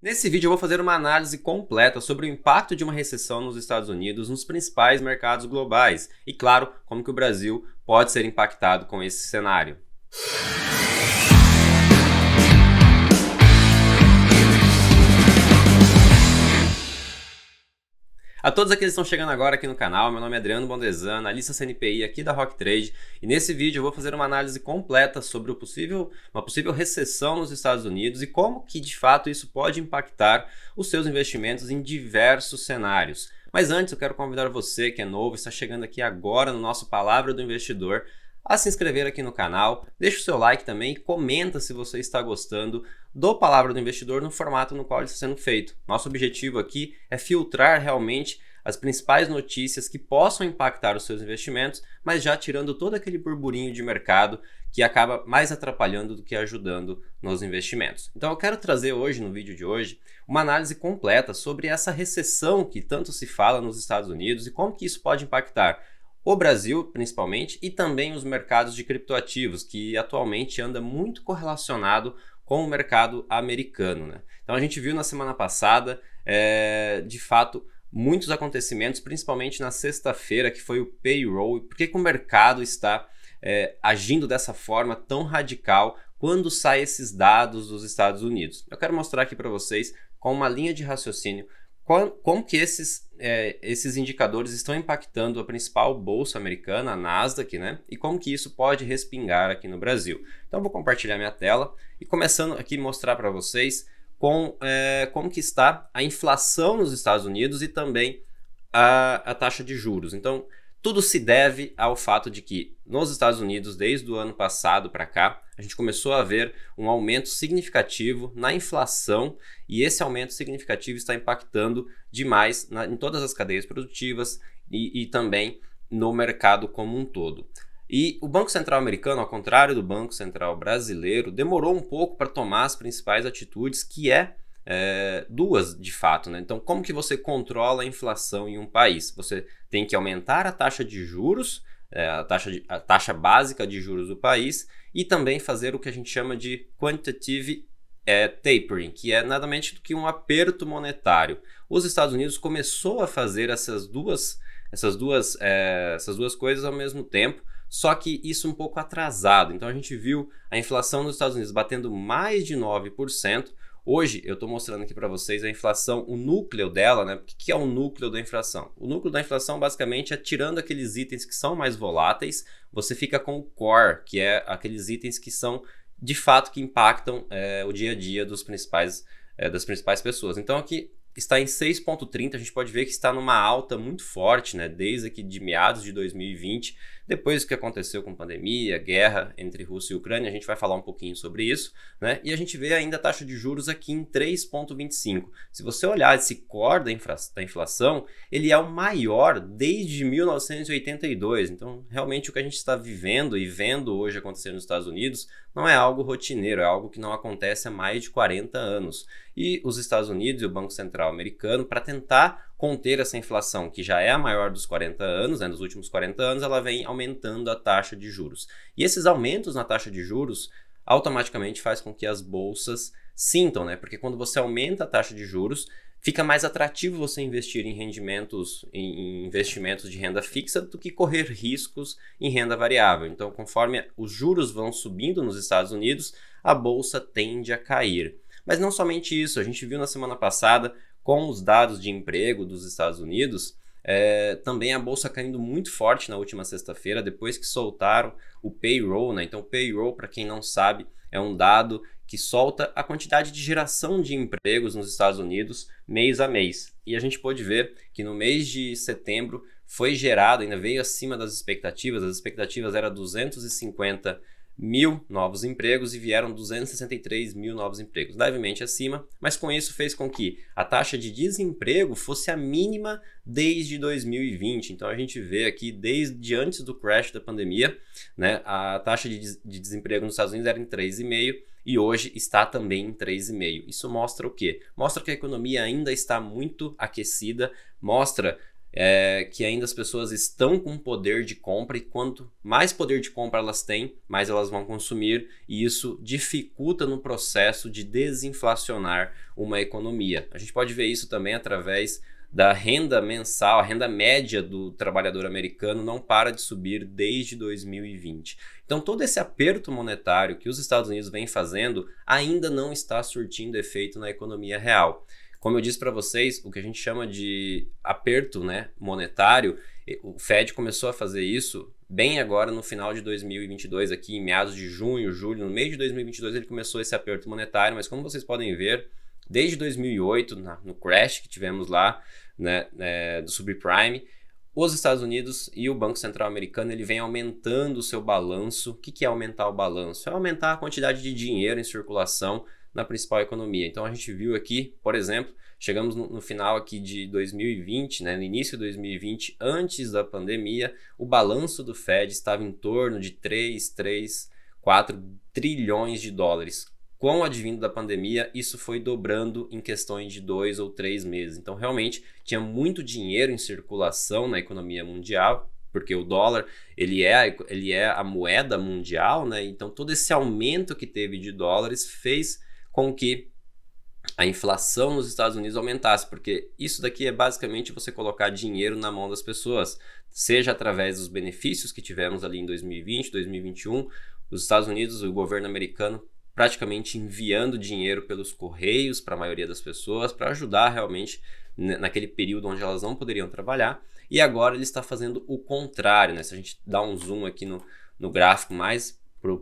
Nesse vídeo eu vou fazer uma análise completa sobre o impacto de uma recessão nos Estados Unidos nos principais mercados globais e, claro, como que o Brasil pode ser impactado com esse cenário. A todos aqueles que estão chegando agora aqui no canal, meu nome é Adriano Bondezano, analista CNPI aqui da Rock Trade, e nesse vídeo eu vou fazer uma análise completa sobre possível, uma possível recessão nos Estados Unidos e como que de fato isso pode impactar os seus investimentos em diversos cenários. Mas antes eu quero convidar você que é novo, está chegando aqui agora no nosso Palavra do Investidor, a se inscrever aqui no canal, deixa o seu like também e comenta se você está gostando do Palavra do Investidor no formato no qual ele está sendo feito. Nosso objetivo aqui é filtrar realmente as principais notícias que possam impactar os seus investimentos, mas já tirando todo aquele burburinho de mercado que acaba mais atrapalhando do que ajudando nos investimentos. Então eu quero trazer hoje, no vídeo de hoje, uma análise completa sobre essa recessão que tanto se fala nos Estados Unidos e como que isso pode impactar o Brasil, principalmente, e também os mercados de criptoativos, que atualmente anda muito correlacionado com o mercado americano. Né? Então a gente viu na semana passada, é, de fato, muitos acontecimentos, principalmente na sexta-feira, que foi o payroll. Por que, que o mercado está é, agindo dessa forma tão radical quando saem esses dados dos Estados Unidos? Eu quero mostrar aqui para vocês, com uma linha de raciocínio, como que esses é, esses indicadores estão impactando a principal bolsa americana, a Nasdaq, né? E como que isso pode respingar aqui no Brasil. Então vou compartilhar minha tela e começando aqui mostrar para vocês com, é, como que está a inflação nos Estados Unidos e também a, a taxa de juros. Então tudo se deve ao fato de que nos Estados Unidos, desde o ano passado para cá, a gente começou a ver um aumento significativo na inflação e esse aumento significativo está impactando demais na, em todas as cadeias produtivas e, e também no mercado como um todo. E o Banco Central americano, ao contrário do Banco Central brasileiro, demorou um pouco para tomar as principais atitudes, que é, é duas de fato. Né? Então, como que você controla a inflação em um país? Você tem que aumentar a taxa de juros, é, a, taxa de, a taxa básica de juros do país, e também fazer o que a gente chama de quantitative é, tapering, que é nada menos do que um aperto monetário. Os Estados Unidos começou a fazer essas duas, essas duas, é, essas duas coisas ao mesmo tempo, só que isso um pouco atrasado. Então a gente viu a inflação nos Estados Unidos batendo mais de 9%, Hoje eu estou mostrando aqui para vocês a inflação, o núcleo dela, né? O que é o núcleo da inflação? O núcleo da inflação basicamente é tirando aqueles itens que são mais voláteis, você fica com o core, que é aqueles itens que são de fato que impactam é, o dia a dia dos principais, é, das principais pessoas. Então aqui está em 6,30, a gente pode ver que está numa alta muito forte, né? Desde aqui de meados de 2020 depois do que aconteceu com pandemia, guerra entre Rússia e Ucrânia, a gente vai falar um pouquinho sobre isso, né? E a gente vê ainda a taxa de juros aqui em 3,25. Se você olhar esse core da, da inflação, ele é o maior desde 1982. Então, realmente o que a gente está vivendo e vendo hoje acontecer nos Estados Unidos não é algo rotineiro, é algo que não acontece há mais de 40 anos. E os Estados Unidos e o Banco Central americano, para tentar conter essa inflação, que já é a maior dos 40 anos, né, dos últimos 40 anos, ela vem aumentando a taxa de juros. E esses aumentos na taxa de juros automaticamente faz com que as bolsas sintam, né? Porque quando você aumenta a taxa de juros, fica mais atrativo você investir em rendimentos, em investimentos de renda fixa do que correr riscos em renda variável. Então, conforme os juros vão subindo nos Estados Unidos, a bolsa tende a cair. Mas não somente isso, a gente viu na semana passada com os dados de emprego dos Estados Unidos, é, também a bolsa caindo muito forte na última sexta-feira, depois que soltaram o payroll. Né? Então, payroll, para quem não sabe, é um dado que solta a quantidade de geração de empregos nos Estados Unidos mês a mês. E a gente pode ver que no mês de setembro foi gerado, ainda veio acima das expectativas, as expectativas eram 250 mil novos empregos e vieram 263 mil novos empregos, levemente acima, mas com isso fez com que a taxa de desemprego fosse a mínima desde 2020. Então a gente vê aqui desde antes do crash da pandemia, né, a taxa de, des de desemprego nos Estados Unidos era em 3,5 e hoje está também em 3,5. Isso mostra o quê? Mostra que a economia ainda está muito aquecida, mostra é, que ainda as pessoas estão com poder de compra e quanto mais poder de compra elas têm, mais elas vão consumir e isso dificulta no processo de desinflacionar uma economia. A gente pode ver isso também através da renda mensal, a renda média do trabalhador americano não para de subir desde 2020. Então, todo esse aperto monetário que os Estados Unidos vem fazendo ainda não está surtindo efeito na economia real. Como eu disse para vocês, o que a gente chama de aperto né, monetário, o Fed começou a fazer isso bem agora no final de 2022, aqui em meados de junho, julho, no meio de 2022 ele começou esse aperto monetário, mas como vocês podem ver, desde 2008, na, no crash que tivemos lá, né, é, do subprime, os Estados Unidos e o Banco Central Americano ele vem aumentando o seu balanço. O que, que é aumentar o balanço? É aumentar a quantidade de dinheiro em circulação na principal economia. Então a gente viu aqui, por exemplo, chegamos no, no, final aqui de 2020, né, no início de 2020, antes da pandemia, o balanço do Fed estava em torno de 3, 3, 4 trilhões de dólares. Com o advindo da pandemia, isso foi dobrando em questões de dois ou três meses. Então, realmente, tinha muito dinheiro em circulação na economia mundial, porque o dólar ele é, ele é a moeda mundial, né? Então, todo esse aumento que teve de dólares fez com que a inflação nos Estados Unidos aumentasse, porque isso daqui é basicamente você colocar dinheiro na mão das pessoas, seja através dos benefícios que tivemos ali em 2020, 2021, os Estados Unidos, o governo americano praticamente enviando dinheiro pelos correios para a maioria das pessoas para ajudar realmente naquele período onde elas não poderiam trabalhar. E agora ele está fazendo o contrário, né? Se a gente dá um zoom aqui no, no gráfico mais pro,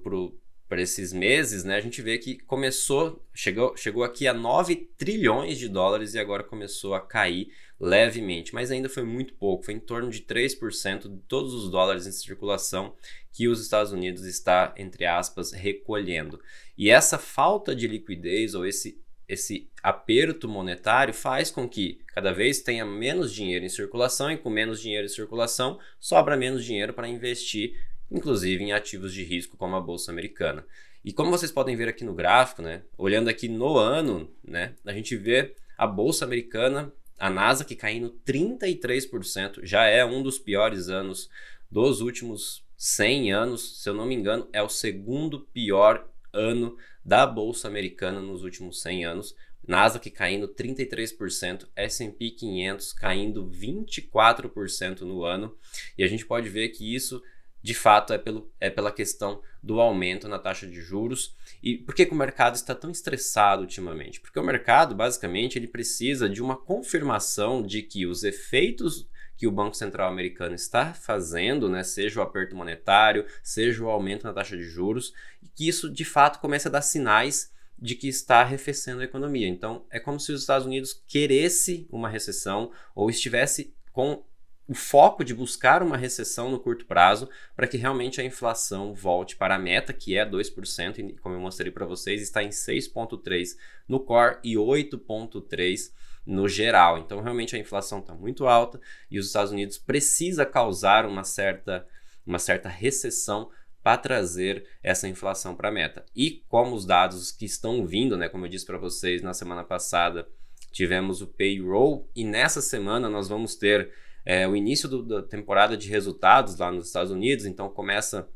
para esses meses, né, a gente vê que começou, chegou, chegou aqui a 9 trilhões de dólares e agora começou a cair levemente, mas ainda foi muito pouco, foi em torno de 3% de todos os dólares em circulação que os Estados Unidos está, entre aspas, recolhendo. E essa falta de liquidez ou esse esse aperto monetário faz com que cada vez tenha menos dinheiro em circulação e com menos dinheiro em circulação sobra menos dinheiro para investir inclusive em ativos de risco como a bolsa americana. E como vocês podem ver aqui no gráfico, né, olhando aqui no ano, né, a gente vê a bolsa americana, a NASA que caindo 33%, já é um dos piores anos dos últimos 100 anos, se eu não me engano, é o segundo pior ano da bolsa americana nos últimos 100 anos. Nasdaq caindo 33%, S&P 500 caindo 24% no ano. E a gente pode ver que isso de fato é, pelo, é pela questão do aumento na taxa de juros. E por que, que o mercado está tão estressado ultimamente? Porque o mercado, basicamente, ele precisa de uma confirmação de que os efeitos que o Banco Central americano está fazendo, né, seja o aperto monetário, seja o aumento na taxa de juros, e que isso de fato começa a dar sinais de que está arrefecendo a economia. Então, é como se os Estados Unidos queresse uma recessão ou estivesse com o foco de buscar uma recessão no curto prazo para que realmente a inflação volte para a meta, que é 2%, e como eu mostrei para vocês, está em 6,3% no core e 8,3% no geral. Então, realmente a inflação está muito alta e os Estados Unidos precisa causar uma certa, uma certa recessão para trazer essa inflação para a meta. E como os dados que estão vindo, né, como eu disse para vocês na semana passada, tivemos o payroll e nessa semana nós vamos ter é, o início do, da temporada de resultados lá nos Estados Unidos, então começa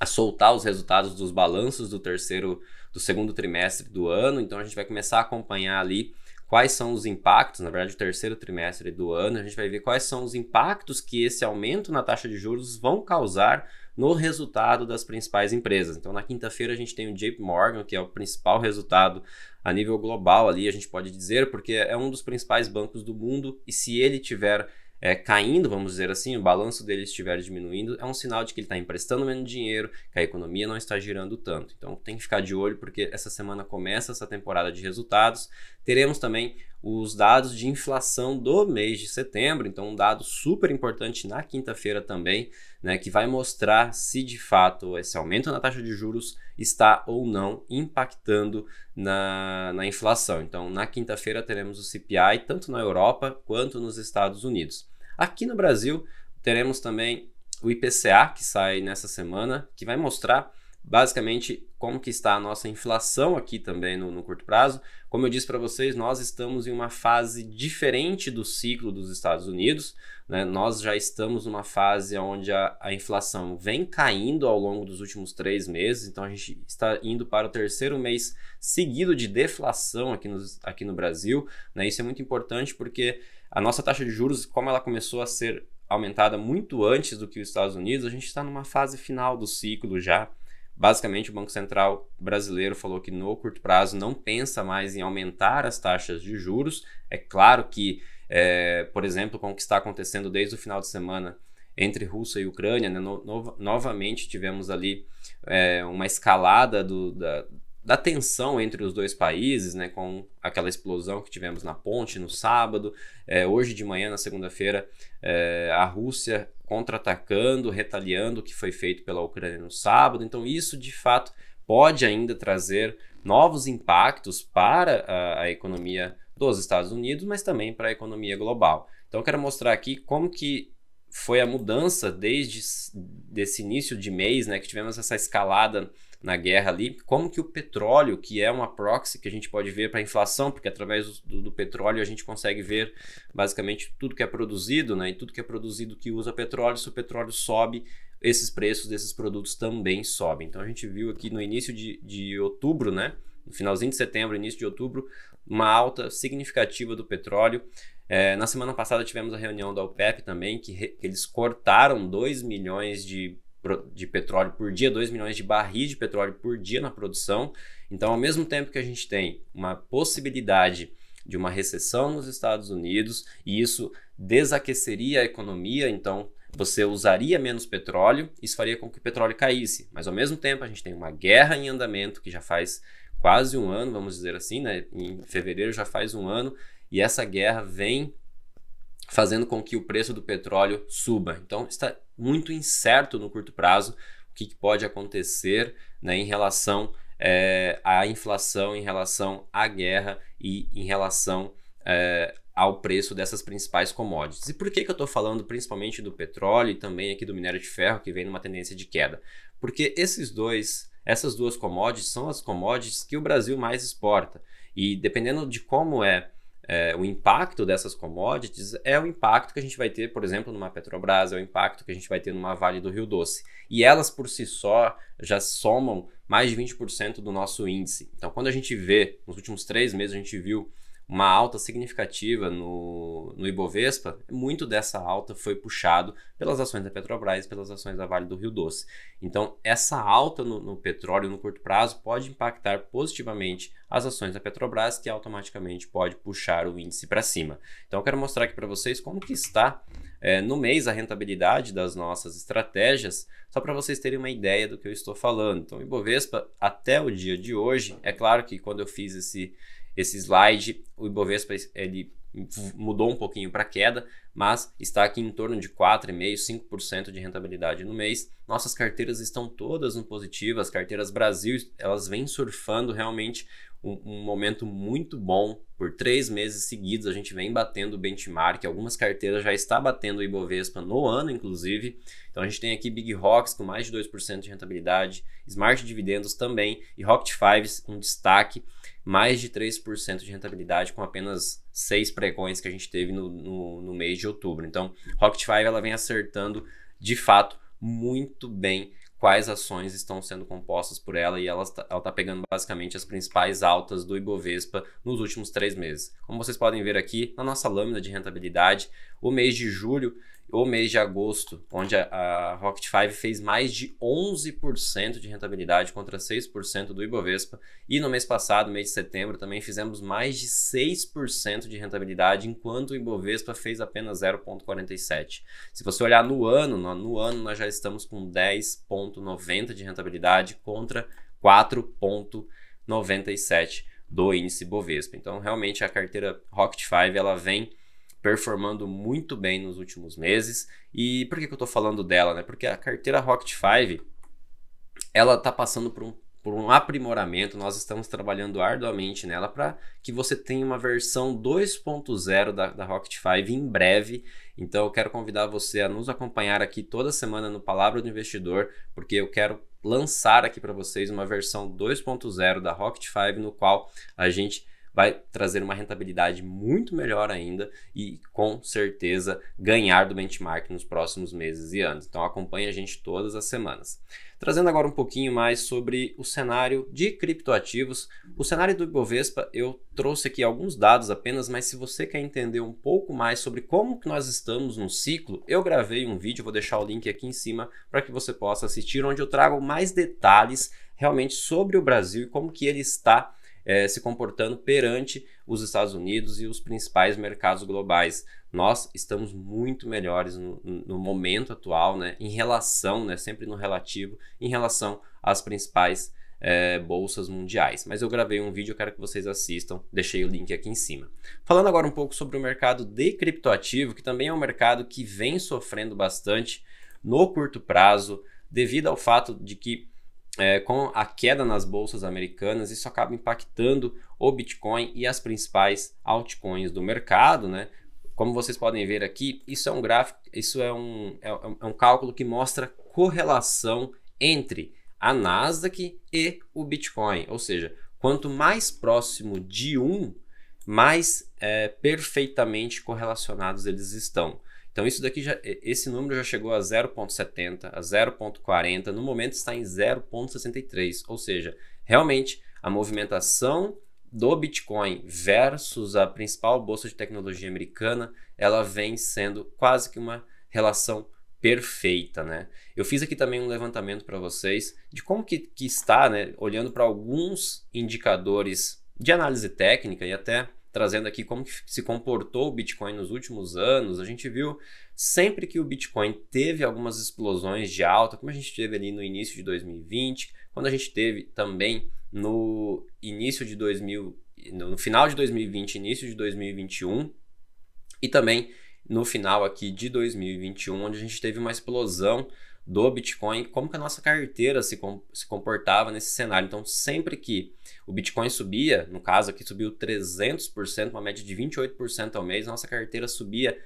a soltar os resultados dos balanços do terceiro, do segundo trimestre do ano. Então a gente vai começar a acompanhar ali quais são os impactos, na verdade, o terceiro trimestre do ano. A gente vai ver quais são os impactos que esse aumento na taxa de juros vão causar no resultado das principais empresas. Então, na quinta-feira a gente tem o JP Morgan, que é o principal resultado a nível global ali, a gente pode dizer, porque é um dos principais bancos do mundo e se ele tiver é, caindo, vamos dizer assim, o balanço dele estiver diminuindo, é um sinal de que ele está emprestando menos dinheiro, que a economia não está girando tanto. Então tem que ficar de olho, porque essa semana começa essa temporada de resultados. Teremos também os dados de inflação do mês de setembro, então um dado super importante na quinta-feira também, né, que vai mostrar se de fato esse aumento na taxa de juros está ou não impactando na, na inflação. Então, na quinta-feira teremos o CPI tanto na Europa quanto nos Estados Unidos. Aqui no Brasil, teremos também o IPCA, que sai nessa semana, que vai mostrar basicamente como que está a nossa inflação aqui também no, no curto prazo. Como eu disse para vocês, nós estamos em uma fase diferente do ciclo dos Estados Unidos. Né? Nós já estamos numa fase onde a, a inflação vem caindo ao longo dos últimos três meses, então a gente está indo para o terceiro mês seguido de deflação aqui, nos, aqui no Brasil. Né? Isso é muito importante porque a nossa taxa de juros, como ela começou a ser aumentada muito antes do que os Estados Unidos, a gente está numa fase final do ciclo já. Basicamente, o Banco Central brasileiro falou que no curto prazo não pensa mais em aumentar as taxas de juros. É claro que, é, por exemplo, com o que está acontecendo desde o final de semana entre Rússia e Ucrânia, né, no, no, novamente tivemos ali é, uma escalada do, da, da tensão entre os dois países, né, com aquela explosão que tivemos na ponte no sábado, é, hoje de manhã, na segunda-feira, é, a Rússia contra-atacando, retaliando o que foi feito pela Ucrânia no sábado. Então, isso de fato pode ainda trazer novos impactos para a, a economia dos Estados Unidos, mas também para a economia global. Então, eu quero mostrar aqui como que foi a mudança desde esse início de mês, né, que tivemos essa escalada na guerra ali, como que o petróleo, que é uma proxy que a gente pode ver para a inflação, porque através do, do, petróleo a gente consegue ver basicamente tudo que é produzido, né? E tudo que é produzido que usa petróleo, se o petróleo sobe, esses preços desses produtos também sobem. Então a gente viu aqui no início de, de outubro, né? No finalzinho de setembro, início de outubro, uma alta significativa do petróleo. É, na semana passada tivemos a reunião da OPEP também, que, re, que eles cortaram 2 milhões de de petróleo por dia, 2 milhões de barris de petróleo por dia na produção. Então, ao mesmo tempo que a gente tem uma possibilidade de uma recessão nos Estados Unidos, e isso desaqueceria a economia, então você usaria menos petróleo, isso faria com que o petróleo caísse. Mas ao mesmo tempo, a gente tem uma guerra em andamento que já faz quase um ano, vamos dizer assim, né? Em fevereiro já faz um ano, e essa guerra vem fazendo com que o preço do petróleo suba. Então está muito incerto no curto prazo o que, pode acontecer né, em relação é, à inflação, em relação à guerra e em relação é, ao preço dessas principais commodities. E por que, que eu estou falando principalmente do petróleo e também aqui do minério de ferro, que vem numa tendência de queda? Porque esses dois, essas duas commodities são as commodities que o Brasil mais exporta. E dependendo de como é é, o impacto dessas commodities é o impacto que a gente vai ter, por exemplo, numa Petrobras, é o impacto que a gente vai ter numa Vale do Rio Doce. E elas por si só já somam mais de 20% do nosso índice. Então, quando a gente vê, nos últimos três meses, a gente viu uma alta significativa no, no Ibovespa, muito dessa alta foi puxado pelas ações da Petrobras e pelas ações da Vale do Rio Doce. Então, essa alta no, no petróleo no curto prazo pode impactar positivamente as ações da Petrobras, que automaticamente pode puxar o índice para cima. Então, eu quero mostrar aqui para vocês como que está é, no mês a rentabilidade das nossas estratégias, só para vocês terem uma ideia do que eu estou falando. Então, Ibovespa até o dia de hoje, é claro que quando eu fiz esse esse slide, o Ibovespa ele mudou um pouquinho para queda, mas está aqui em torno de 4,5%, 5% de rentabilidade no mês. Nossas carteiras estão todas no positivo, as carteiras Brasil, elas vêm surfando realmente um, um, momento muito bom. Por três meses seguidos, a gente vem batendo o benchmark. Algumas carteiras já está batendo o Ibovespa no ano, inclusive. Então a gente tem aqui Big Rocks com mais de 2% de rentabilidade, Smart Dividendos também e Rocket Fives um destaque mais de 3% de rentabilidade com apenas seis pregões que a gente teve no, no, no mês de outubro. Então, Rocket 5 ela vem acertando de fato muito bem quais ações estão sendo compostas por ela e tá, ela está tá pegando basicamente as principais altas do Ibovespa nos últimos três meses. Como vocês podem ver aqui na nossa lâmina de rentabilidade, o mês de julho o mês de agosto, onde a, a Rocket 5 fez mais de 11% de rentabilidade contra 6% do Ibovespa, e no mês passado, mês de setembro, também fizemos mais de 6% de rentabilidade, enquanto o Ibovespa fez apenas 0,47. Se você olhar no ano, no, no ano nós já estamos com 10,90 de rentabilidade contra 4,97 do índice Bovespa. Então, realmente a carteira Rocket 5 ela vem performando muito bem nos últimos meses. E por que, que eu estou falando dela? Né? Porque a carteira Rocket 5 ela está passando por um, por um aprimoramento. Nós estamos trabalhando arduamente nela para que você tenha uma versão 2.0 da, da Rocket 5 em breve. Então eu quero convidar você a nos acompanhar aqui toda semana no Palavra do Investidor, porque eu quero lançar aqui para vocês uma versão 2.0 da Rocket 5 no qual a gente vai trazer uma rentabilidade muito melhor ainda e com certeza ganhar do benchmark nos próximos meses e anos. Então acompanhe a gente todas as semanas. Trazendo agora um pouquinho mais sobre o cenário de criptoativos, o cenário do Ibovespa, eu trouxe aqui alguns dados apenas, mas se você quer entender um pouco mais sobre como que nós estamos no ciclo, eu gravei um vídeo, vou deixar o link aqui em cima para que você possa assistir, onde eu trago mais detalhes realmente sobre o Brasil e como que ele está eh, se comportando perante os Estados Unidos e os principais mercados globais. Nós estamos muito melhores no, no momento atual, né, em relação, né, sempre no relativo, em relação às principais eh, bolsas mundiais. Mas eu gravei um vídeo, eu quero que vocês assistam, deixei o link aqui em cima. Falando agora um pouco sobre o mercado de criptoativo, que também é um mercado que vem sofrendo bastante no curto prazo, devido ao fato de que é, com a queda nas bolsas americanas, isso acaba impactando o Bitcoin e as principais altcoins do mercado, né? Como vocês podem ver aqui, isso é um gráfico, isso é um, é, é um é cálculo que mostra correlação entre a Nasdaq e o Bitcoin. Ou seja, quanto mais próximo de um, mais é, perfeitamente correlacionados eles estão. Então isso daqui já, esse número já chegou a 0.70, a 0.40, no momento está em 0.63, ou seja, realmente a movimentação do Bitcoin versus a principal bolsa de tecnologia americana, ela vem sendo quase que uma relação perfeita, né? Eu fiz aqui também um levantamento para vocês de como que, que está, né, olhando para alguns indicadores de análise técnica e até trazendo aqui como se comportou o Bitcoin nos últimos anos, a gente viu sempre que o Bitcoin teve algumas explosões de alta, como a gente teve ali no início de 2020, quando a gente teve também no início de 2000, no final de 2020, início de 2021 e também no final aqui de 2021, onde a gente teve uma explosão do Bitcoin, como que a nossa carteira se, com, se comportava nesse cenário. Então, sempre que o Bitcoin subia, no caso aqui subiu 300%, uma média de 28% ao mês, nossa carteira subia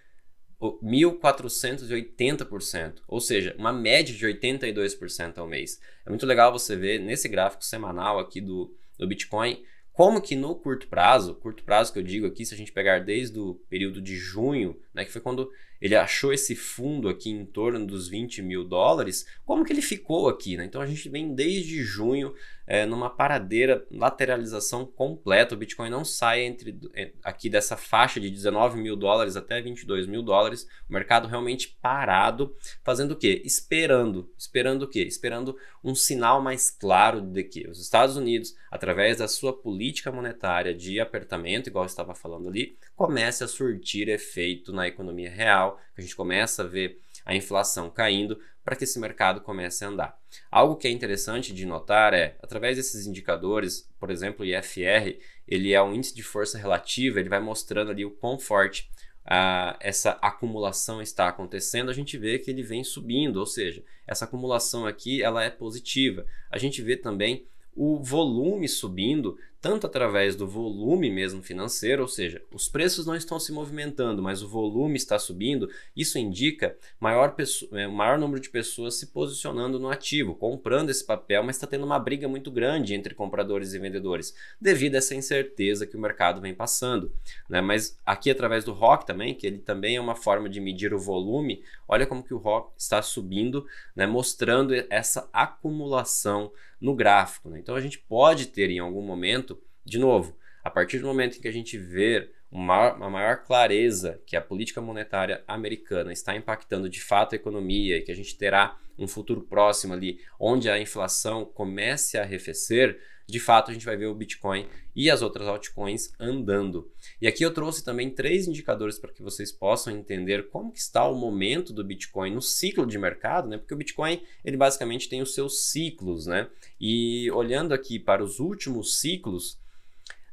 1480%, ou seja, uma média de 82% ao mês. É muito legal você ver nesse gráfico semanal aqui do, do Bitcoin como que no curto prazo, curto prazo que eu digo aqui, se a gente pegar desde o período de junho né? Que foi quando ele achou esse fundo aqui em torno dos 20 mil dólares, como que ele ficou aqui, né? Então a gente vem desde junho é, numa paradeira, lateralização completa, o Bitcoin não sai entre é, aqui dessa faixa de 19 mil dólares até 22 mil dólares, o mercado realmente parado, fazendo o quê? Esperando, esperando o quê? Esperando um sinal mais claro de que os Estados Unidos, através da sua política monetária de apertamento, igual eu estava falando ali, comece a surtir efeito na a economia real, que a gente começa a ver a inflação caindo, para que esse mercado comece a andar. Algo que é interessante de notar é, através desses indicadores, por exemplo, o IFR, ele é um índice de força relativa, ele vai mostrando ali o quão forte ah, essa acumulação está acontecendo, a gente vê que ele vem subindo, ou seja, essa acumulação aqui ela é positiva. A gente vê também o volume subindo, tanto através do volume mesmo financeiro, ou seja, os preços não estão se movimentando, mas o volume está subindo, isso indica maior, é, maior número de pessoas se posicionando no ativo, comprando esse papel, mas está tendo uma briga muito grande entre compradores e vendedores, devido a essa incerteza que o mercado vem passando. Né? Mas aqui através do ROC também, que ele também é uma forma de medir o volume, olha como que o ROC está subindo, né? mostrando essa acumulação no gráfico. Né? Então a gente pode ter em algum momento de novo, a partir do momento em que a gente vê uma, uma, maior clareza que a política monetária americana está impactando de fato a economia e que a gente terá um futuro próximo ali onde a inflação comece a arrefecer, de fato a gente vai ver o Bitcoin e as outras altcoins andando. E aqui eu trouxe também três indicadores para que vocês possam entender como está o momento do Bitcoin no ciclo de mercado, né? Porque o Bitcoin, ele basicamente tem os seus ciclos, né? E olhando aqui para os últimos ciclos,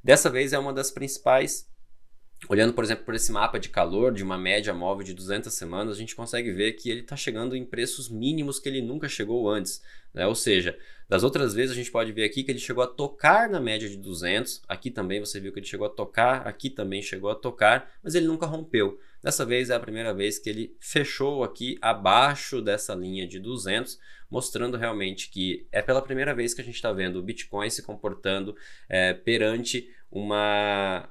Dessa vez é uma das principais. Olhando, por exemplo, por esse mapa de calor de uma média móvel de 200 semanas, a gente consegue ver que ele está chegando em preços mínimos que ele nunca chegou antes. Né? Ou seja, das outras vezes a gente pode ver aqui que ele chegou a tocar na média de 200, aqui também você viu que ele chegou a tocar, aqui também chegou a tocar, mas ele nunca rompeu. Dessa vez é a primeira vez que ele fechou aqui abaixo dessa linha de 200, mostrando realmente que é pela primeira vez que a gente está vendo o Bitcoin se comportando é, perante uma,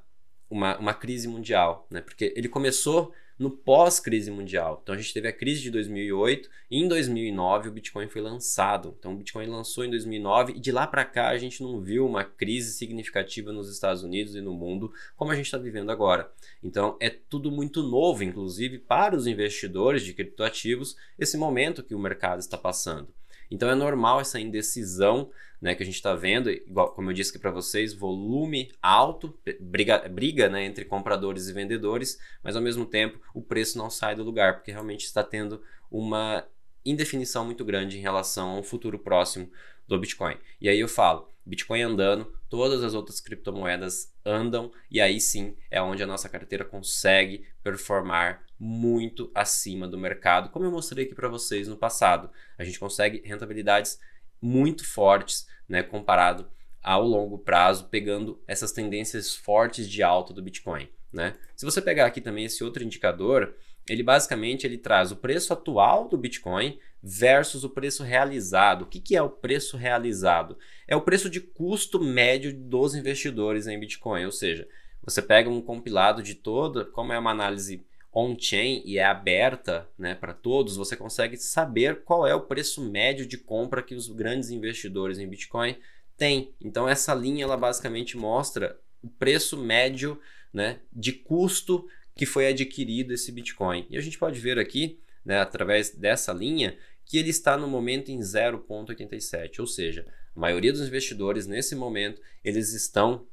uma, uma crise mundial, né? Porque ele começou no pós-crise mundial. Então a gente teve a crise de 2008 e em 2009 o Bitcoin foi lançado. Então o Bitcoin lançou em 2009 e de lá para cá a gente não viu uma crise significativa nos Estados Unidos e no mundo como a gente está vivendo agora. Então é tudo muito novo, inclusive para os investidores de criptoativos, esse momento que o mercado está passando. Então é normal essa indecisão né, que a gente está vendo, igual, como eu disse para vocês, volume alto, briga, briga né, entre compradores e vendedores, mas ao mesmo tempo o preço não sai do lugar, porque realmente está tendo uma indefinição muito grande em relação ao futuro próximo do Bitcoin. E aí eu falo, Bitcoin andando, todas as outras criptomoedas andam, e aí sim é onde a nossa carteira consegue performar muito acima do mercado, como eu mostrei aqui para vocês no passado. A gente consegue rentabilidades muito fortes, né, comparado ao longo prazo, pegando essas tendências fortes de alta do Bitcoin, né? Se você pegar aqui também esse outro indicador, ele basicamente ele traz o preço atual do Bitcoin versus o preço realizado. O que, que é o preço realizado? É o preço de custo médio dos investidores em Bitcoin, ou seja, você pega um compilado de toda, como é uma análise on-chain e é aberta né, para todos, você consegue saber qual é o preço médio de compra que os grandes investidores em Bitcoin têm. Então essa linha ela basicamente mostra o preço médio né, de custo que foi adquirido esse Bitcoin. E a gente pode ver aqui, né, através dessa linha, que ele está no momento em 0,87, ou seja, a maioria dos investidores nesse momento eles estão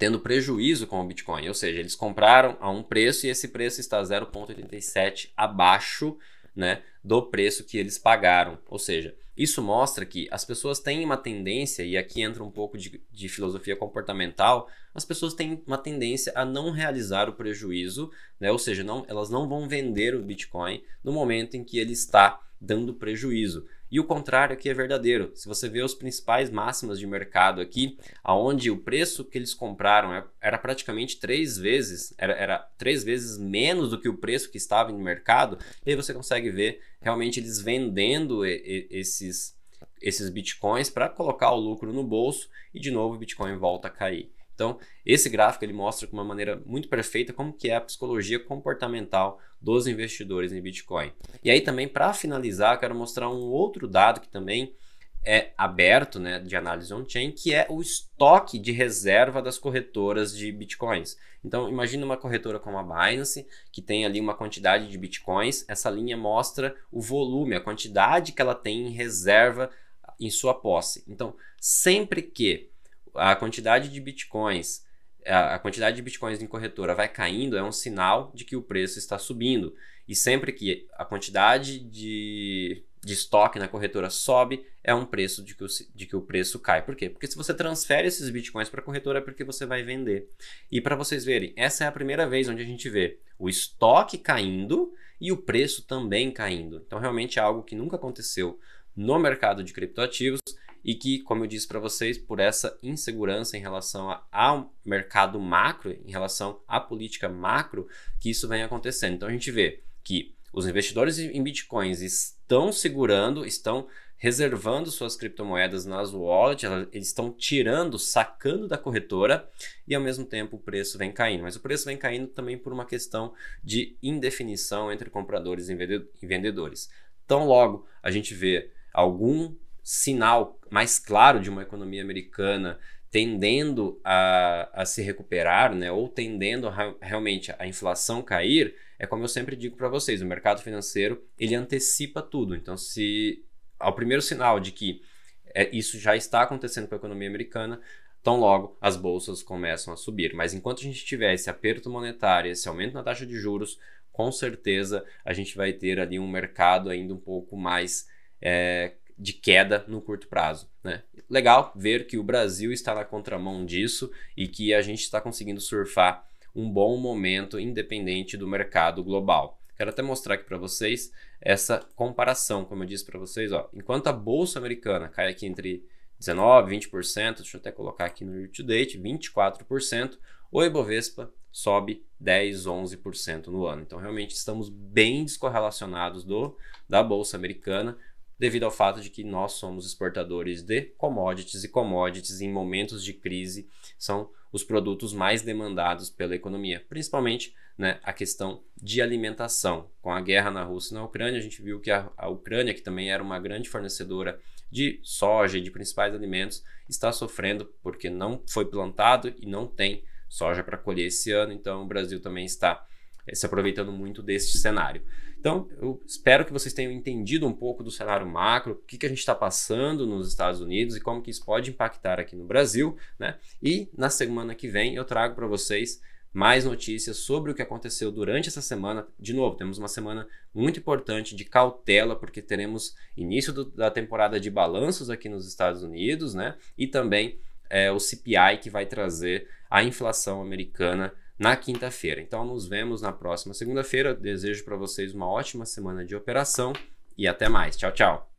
tendo prejuízo com o Bitcoin, ou seja, eles compraram a um preço e esse preço está 0,87 abaixo né, do preço que eles pagaram. Ou seja, isso mostra que as pessoas têm uma tendência, e aqui entra um pouco de, de, filosofia comportamental, as pessoas têm uma tendência a não realizar o prejuízo, né? ou seja, não, elas não vão vender o Bitcoin no momento em que ele está dando prejuízo. E o contrário aqui é verdadeiro. Se você vê os principais máximas de mercado aqui, aonde o preço que eles compraram é, era praticamente três vezes, era, era três vezes menos do que o preço que estava no mercado, e aí você consegue ver realmente eles vendendo e, e, esses, esses bitcoins para colocar o lucro no bolso e de novo o Bitcoin volta a cair. Então, esse gráfico ele mostra de uma maneira muito perfeita como que é a psicologia comportamental dos investidores em Bitcoin. E aí também, para finalizar, quero mostrar um outro dado que também é aberto né, de análise on-chain, que é o estoque de reserva das corretoras de bitcoins. Então, imagina uma corretora como a Binance, que tem ali uma quantidade de bitcoins, essa linha mostra o volume, a quantidade que ela tem em reserva em sua posse. Então, sempre que a quantidade de bitcoins, a quantidade de bitcoins em corretora vai caindo, é um sinal de que o preço está subindo. E sempre que a quantidade de, de estoque na corretora sobe, é um preço de que, o, de que o preço cai. Por quê? Porque se você transfere esses bitcoins para a corretora é porque você vai vender. E para vocês verem, essa é a primeira vez onde a gente vê o estoque caindo e o preço também caindo. Então, realmente é algo que nunca aconteceu no mercado de criptoativos e que, como eu disse para vocês, por essa insegurança em relação a, ao mercado macro, em relação à política macro, que isso vem acontecendo. Então a gente vê que os investidores em bitcoins estão segurando, estão reservando suas criptomoedas nas wallets, eles estão tirando, sacando da corretora e ao mesmo tempo o preço vem caindo. Mas o preço vem caindo também por uma questão de indefinição entre compradores e vendedores. então logo a gente vê algum sinal mais claro de uma economia americana tendendo a, a se recuperar, né, ou tendendo a, realmente a inflação cair, é como eu sempre digo para vocês, o mercado financeiro ele antecipa tudo. Então, se ao primeiro sinal de que é, isso já está acontecendo com a economia americana, tão logo as bolsas começam a subir. Mas enquanto a gente tiver esse aperto monetário, esse aumento na taxa de juros, com certeza a gente vai ter ali um mercado ainda um pouco mais é, de queda no curto prazo. Né? Legal ver que o Brasil está na contramão disso e que a gente está conseguindo surfar um bom momento independente do mercado global. Quero até mostrar aqui para vocês essa comparação, como eu disse para vocês, ó, enquanto a bolsa americana cai aqui entre 19, 20%, deixa eu até colocar aqui no year to date, 24%, o Ibovespa sobe 10, 11% no ano. Então realmente estamos bem descorrelacionados do da bolsa americana, devido ao fato de que nós somos exportadores de commodities e commodities em momentos de crise são os produtos mais demandados pela economia, principalmente né, a questão de alimentação. Com a guerra na Rússia e na Ucrânia, a gente viu que a, a Ucrânia, que também era uma grande fornecedora de soja e de principais alimentos, está sofrendo porque não foi plantado e não tem soja para colher esse ano, então o Brasil também está eh, se aproveitando muito deste cenário. Então, eu espero que vocês tenham entendido um pouco do cenário macro, o que, que a gente está passando nos Estados Unidos e como que isso pode impactar aqui no Brasil, né? E na semana que vem eu trago para vocês mais notícias sobre o que aconteceu durante essa semana. De novo, temos uma semana muito importante de cautela, porque teremos início do, da temporada de balanços aqui nos Estados Unidos, né? E também é, o CPI que vai trazer a inflação americana na quinta-feira. Então nos vemos na próxima segunda-feira. Desejo para vocês uma ótima semana de operação e até mais. Tchau, tchau.